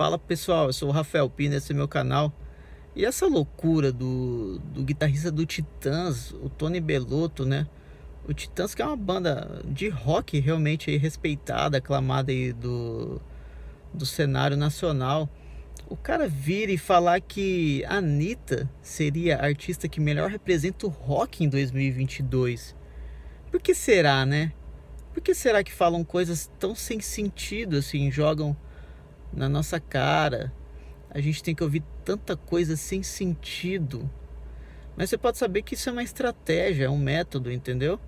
Fala pessoal, eu sou o Rafael Pina, esse é meu canal. E essa loucura do, do guitarrista do Titãs, o Tony Belotto, né? O Titãs que é uma banda de rock realmente respeitada, aclamada aí do, do cenário nacional. O cara vira e falar que a Anitta seria a artista que melhor representa o rock em 2022. Por que será, né? Por que será que falam coisas tão sem sentido assim, jogam na nossa cara. A gente tem que ouvir tanta coisa sem sentido. Mas você pode saber que isso é uma estratégia, é um método, entendeu?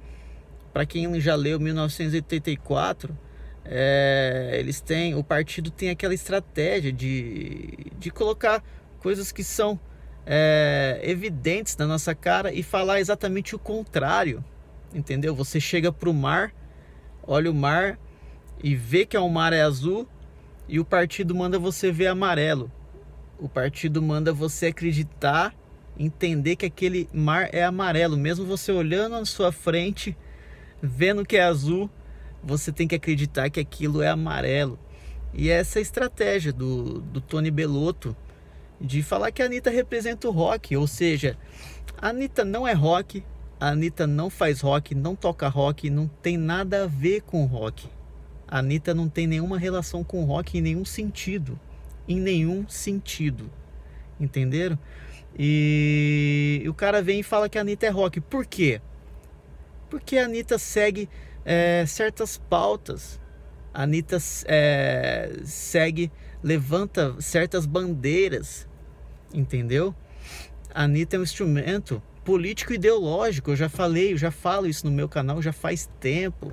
Para quem já leu 1984, é, eles têm, o partido tem aquela estratégia de, de colocar coisas que são é, evidentes na nossa cara e falar exatamente o contrário, entendeu? Você chega para o mar, olha o mar e vê que o é mar é azul, e o partido manda você ver amarelo. O partido manda você acreditar, entender que aquele mar é amarelo. Mesmo você olhando à sua frente, vendo que é azul, você tem que acreditar que aquilo é amarelo. E é essa é a estratégia do, do Tony Belotto de falar que a Anitta representa o rock, ou seja, a Anitta não é rock, a Anitta não faz rock, não toca rock, não tem nada a ver com rock. A Anitta não tem nenhuma relação com rock em nenhum sentido. Em nenhum sentido. Entenderam? E, e o cara vem e fala que a Anitta é rock. Por quê? Porque a Anitta segue é, certas pautas. A Anitta é, segue, levanta certas bandeiras. Entendeu? A Anitta é um instrumento político-ideológico. Eu já falei, eu já falo isso no meu canal já faz tempo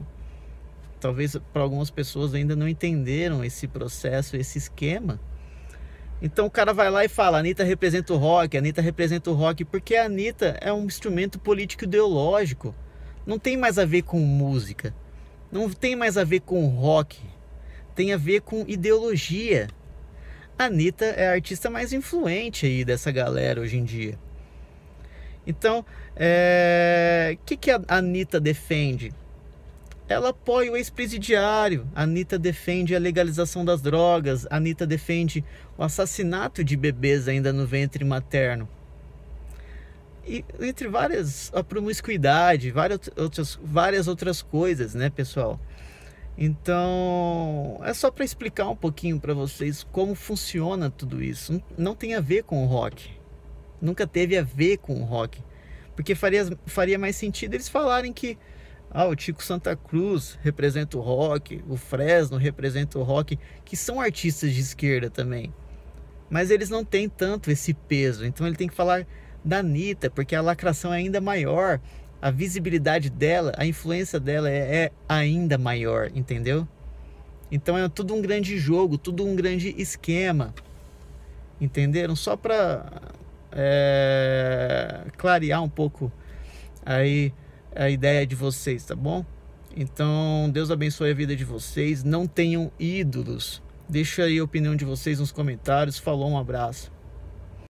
talvez para algumas pessoas ainda não entenderam esse processo, esse esquema. Então o cara vai lá e fala: a Anitta representa o rock, a Anitta representa o rock, porque a Anitta é um instrumento político-ideológico. Não tem mais a ver com música, não tem mais a ver com rock, tem a ver com ideologia. A Anitta é a artista mais influente aí dessa galera hoje em dia. Então, o eh, é... que, que a Anitta defende? Ela apoia o ex-presidiário. Anitta defende a legalização das drogas. Anitta defende o assassinato de bebês ainda no ventre materno. E entre várias, a promiscuidade, várias outras, várias outras coisas, né, pessoal? Então, é só para explicar um pouquinho para vocês como funciona tudo isso. Não tem a ver com o rock. Nunca teve a ver com o rock. Porque faria, faria mais sentido eles falarem que ah, o Tico Santa Cruz representa o rock, o Fresno representa o rock, que são artistas de esquerda também. Mas eles não têm tanto esse peso, então ele tem que falar da Anitta, porque a lacração é ainda maior, a visibilidade dela, a influência dela é, é ainda maior, entendeu? Então é tudo um grande jogo, tudo um grande esquema, entenderam? Só para é, eh, clarear um pouco aí a ideia de vocês, tá bom? Então, Deus abençoe a vida de vocês. Não tenham ídolos. Deixa aí a opinião de vocês nos comentários. Falou, um abraço.